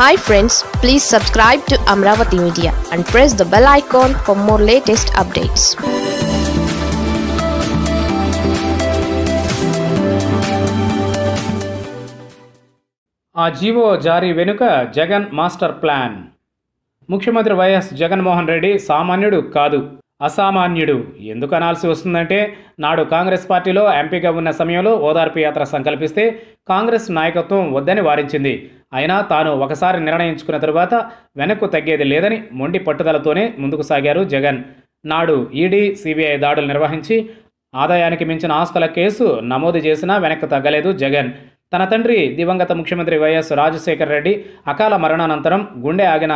hi friends please subscribe to Amaravati media and press the bell icon for more latest updates ఆ GO జారీ వెనుక Jagan master plan ముఖ్యమంత్రి YS Jaganmohan Reddy సామాన్యుడు కాదు అసామాన్యుడు ఎందుకు అనాల్సి వస్తుందంటే నాడు కాంగ్రెస్ పార్టీలో ఎంపీగా ఉన్న సమయంలో ఓదార్పు యాత్ర సంకల్పిస్తే కాంగ్రెస్ నాయకత్వం వద్దని వారించింది అయినా తాను ఒకసారి నిర్ణయించుకున్న తరువాత వెనక్కు తగ్గేది లేదని మొండి పట్టుదలతోనే ముందుకు సాగారు జగన్ నాడు ఈడీ సిబిఐ దాడులు నిర్వహించి ఆదాయానికి మించిన ఆస్తుల కేసు నమోదు చేసినా వెనక్కు తగ్గలేదు జగన్ తన తండ్రి దివంగత ముఖ్యమంత్రి వైఎస్ రాజశేఖర రెడ్డి అకాల మరణానంతరం గుండె ఆగిన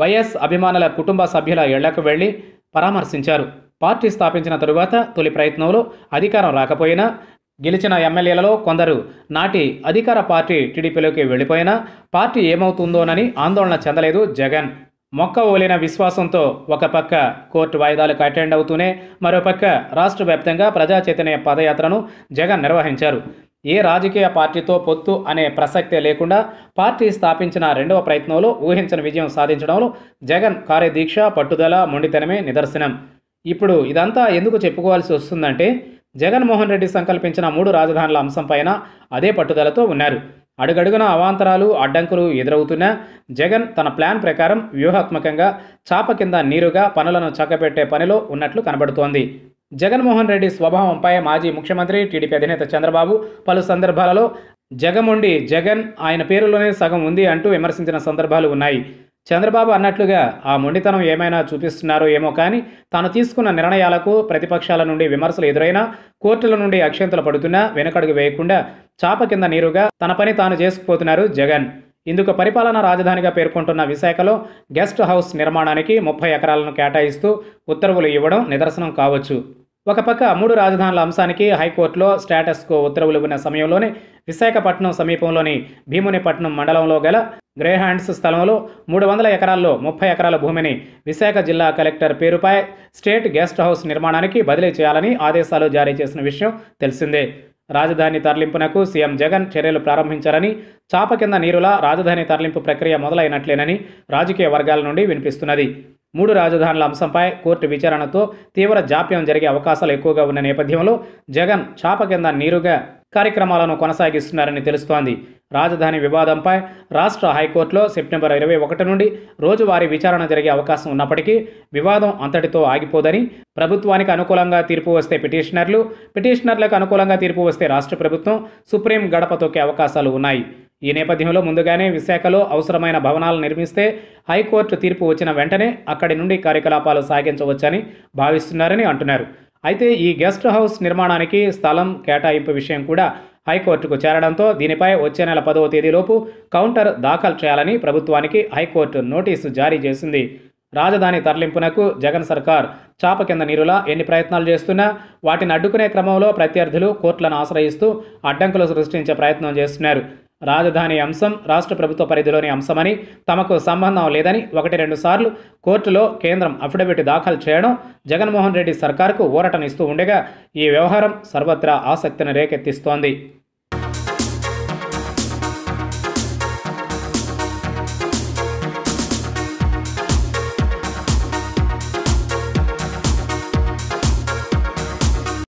వైఎస్ అభిమానుల కుటుంబ సభ్యుల ఇళ్లకు వెళ్లి పరామర్శించారు పార్టీ స్థాపించిన తరువాత తొలి ప్రయత్నంలో అధికారం రాకపోయినా గెలిచిన ఎమ్మెల్యేలలో కొందరు నాటి అధికార పార్టీ టీడీపీలోకి వెళ్ళిపోయినా పార్టీ ఏమవుతుందోనని ఆందోళన చెందలేదు జగన్ మొక్క ఓలిన విశ్వాసంతో ఒక పక్క కోర్టు వాయిదాలకు అటెండ్ అవుతూనే మరోపక్క రాష్ట్ర వ్యాప్తంగా ప్రజా చైతన్య పదయాత్రను జగన్ నిర్వహించారు ఏ రాజకీయ పార్టీతో పొత్తు అనే ప్రసక్తే లేకుండా పార్టీ స్థాపించిన రెండవ ప్రయత్నంలో ఊహించిన విజయం సాధించడంలో జగన్ కార్యదీక్ష పట్టుదల మొండితనమే నిదర్శనం ఇప్పుడు ఇదంతా ఎందుకు చెప్పుకోవాల్సి వస్తుందంటే జగన్మోహన్ రెడ్డి సంకల్పించిన మూడు రాజధానుల అంశంపైన అదే పట్టుదలతో ఉన్నారు అడుగడుగున అవాంతరాలు అడ్డంకులు ఎదురవుతున్నా జగన్ తన ప్లాన్ ప్రకారం వ్యూహాత్మకంగా చాప కింద నీరుగా పనులను చక్కబెట్టే పనిలో ఉన్నట్లు కనబడుతోంది జగన్మోహన్ రెడ్డి స్వభావంపై మాజీ ముఖ్యమంత్రి టీడీపీ అధినేత చంద్రబాబు పలు సందర్భాలలో జగముండి జగన్ ఆయన పేరులోనే సగం ఉంది అంటూ విమర్శించిన సందర్భాలు ఉన్నాయి చంద్రబాబు అన్నట్లుగా ఆ మొండితనం ఏమైనా చూపిస్తున్నారో ఏమో కానీ తాను తీసుకున్న నిర్ణయాలకు ప్రతిపక్షాల నుండి విమర్శలు ఎదురైనా కోర్టుల నుండి అక్షంతలు పడుతున్నా వెనకడుగు వేయకుండా చాప కింద నీరుగా తన పని తాను చేసుకుపోతున్నారు జగన్ ఇందుకు పరిపాలనా రాజధానిగా పేర్కొంటున్న విశాఖలో గెస్ట్ హౌస్ నిర్మాణానికి ముప్పై ఎకరాలను కేటాయిస్తూ ఉత్తర్వులు ఇవ్వడం నిదర్శనం కావచ్చు ఒక పక్క మూడు రాజధానుల అంశానికి హైకోర్టులో స్టేటస్కు ఉత్తర్వులు ఇవ్విన సమయంలోనే విశాఖపట్నం సమీపంలోని భీమునిపట్నం మండలంలో గల గ్రేహాండ్స్ స్థలంలో మూడు వందల ఎకరాల్లో ముప్పై ఎకరాల భూమిని విశాఖ జిల్లా కలెక్టర్ పేరుపై స్టేట్ గెస్ట్ హౌస్ నిర్మాణానికి బదిలీ చేయాలని ఆదేశాలు జారీ చేసిన విషయం తెలిసిందే రాజధాని తరలింపునకు సీఎం జగన్ చర్యలు ప్రారంభించారని చాప కింద నీరులా రాజధాని తరలింపు ప్రక్రియ మొదలైనట్లేనని రాజకీయ వర్గాల నుండి వినిపిస్తున్నది మూడు రాజధానుల అంశంపై కోర్టు విచారణతో తీవ్ర జాప్యం జరిగే అవకాశాలు ఎక్కువగా ఉన్న నేపథ్యంలో జగన్ చాప కింద నీరుగా కార్యక్రమాలను కొనసాగిస్తున్నారని తెలుస్తోంది రాజధాని వివాదంపై రాష్ట్ర హైకోర్టులో సెప్టెంబర్ ఇరవై ఒకటి నుండి రోజువారీ విచారణ జరిగే అవకాశం ఉన్నప్పటికీ వివాదం అంతటితో ఆగిపోదని ప్రభుత్వానికి అనుకూలంగా తీర్పు వస్తే పిటిషనర్లు పిటిషనర్లకు అనుకూలంగా తీర్పు వస్తే రాష్ట్ర ప్రభుత్వం సుప్రీం గడప తొక్కే అవకాశాలు ఉన్నాయి ఈ నేపథ్యంలో ముందుగానే విశాఖలో అవసరమైన భవనాలు నిర్మిస్తే హైకోర్టు తీర్పు వచ్చిన వెంటనే అక్కడి నుండి కార్యకలాపాలు సాగించవచ్చని భావిస్తున్నారని అంటున్నారు అయితే ఈ గెస్ట్ హౌస్ నిర్మాణానికి స్థలం కేటాయింపు విషయం కూడా హైకోర్టుకు చేరడంతో దీనిపై వచ్చే నెల పదవ తేదీలోపు కౌంటర్ దాఖలు చేయాలని ప్రభుత్వానికి హైకోర్టు నోటీసు జారీ చేసింది రాజధాని తరలింపునకు జగన్ సర్కార్ చాప కింద నీరులా ఎన్ని ప్రయత్నాలు చేస్తున్నా వాటిని అడ్డుకునే క్రమంలో ప్రత్యర్థులు కోర్టులను ఆశ్రయిస్తూ అడ్డంకులు సృష్టించే ప్రయత్నం చేస్తున్నారు రాజధాని అంశం రాష్ట్ర ప్రభుత్వ పరిధిలోని అంశమని తమకు సంబంధం లేదని ఒకటి రెండు సార్లు కోర్టులో కేంద్రం అఫిడవిట్ దాఖలు చేయడం జగన్మోహన్ రెడ్డి సర్కార్కు ఊరటనిస్తూ ఉండగా ఈ వ్యవహారం సర్వత్రా ఆసక్తిని రేకెత్తిస్తోంది